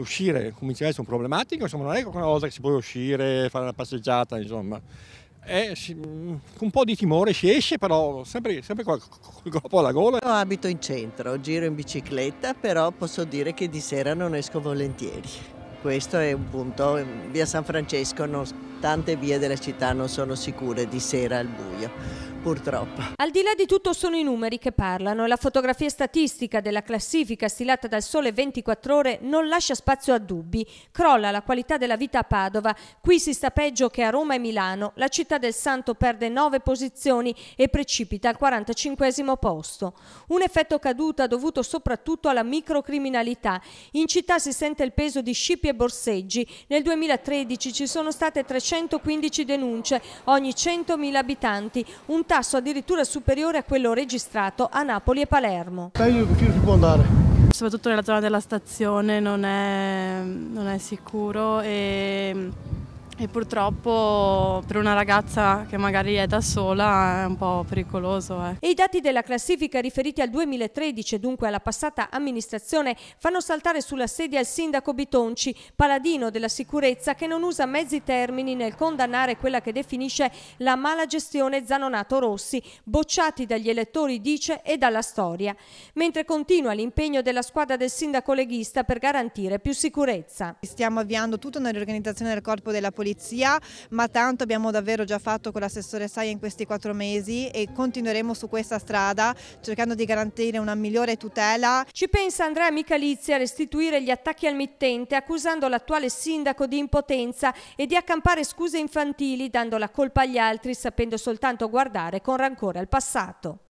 uscire, come a essere un problematico, insomma non è una cosa che si può uscire, fare una passeggiata, insomma. È, si, mm, un po' di timore si esce, però sempre, sempre col, col alla gola. Io abito in centro, giro in bicicletta, però posso dire che di sera non esco volentieri. Questo è un punto, via San Francesco, non, tante vie della città non sono sicure di sera al buio purtroppo. Al di là di tutto sono i numeri che parlano. La fotografia statistica della classifica stilata dal Sole 24 Ore non lascia spazio a dubbi. Crolla la qualità della vita a Padova. Qui si sta peggio che a Roma e Milano. La città del Santo perde nove posizioni e precipita al 45 posto. Un effetto caduta dovuto soprattutto alla microcriminalità. In città si sente il peso di scippi e borseggi. Nel 2013 ci sono state 315 denunce, ogni 100.000 abitanti, un tasso tasso addirittura superiore a quello registrato a Napoli e Palermo. Meglio che si può andare. Soprattutto nella zona della stazione non è, non è sicuro e e purtroppo per una ragazza che magari è da sola è un po' pericoloso. Eh. E i dati della classifica riferiti al 2013, dunque alla passata amministrazione, fanno saltare sulla sedia il sindaco Bitonci, paladino della sicurezza che non usa mezzi termini nel condannare quella che definisce la mala gestione Zanonato Rossi, bocciati dagli elettori, dice, e dalla storia. Mentre continua l'impegno della squadra del sindaco leghista per garantire più sicurezza. Stiamo avviando tutta una riorganizzazione del corpo della polizia polizia, ma tanto abbiamo davvero già fatto con l'assessore Saia in questi quattro mesi e continueremo su questa strada cercando di garantire una migliore tutela. Ci pensa Andrea Michalizzi a restituire gli attacchi al mittente accusando l'attuale sindaco di impotenza e di accampare scuse infantili dando la colpa agli altri sapendo soltanto guardare con rancore al passato.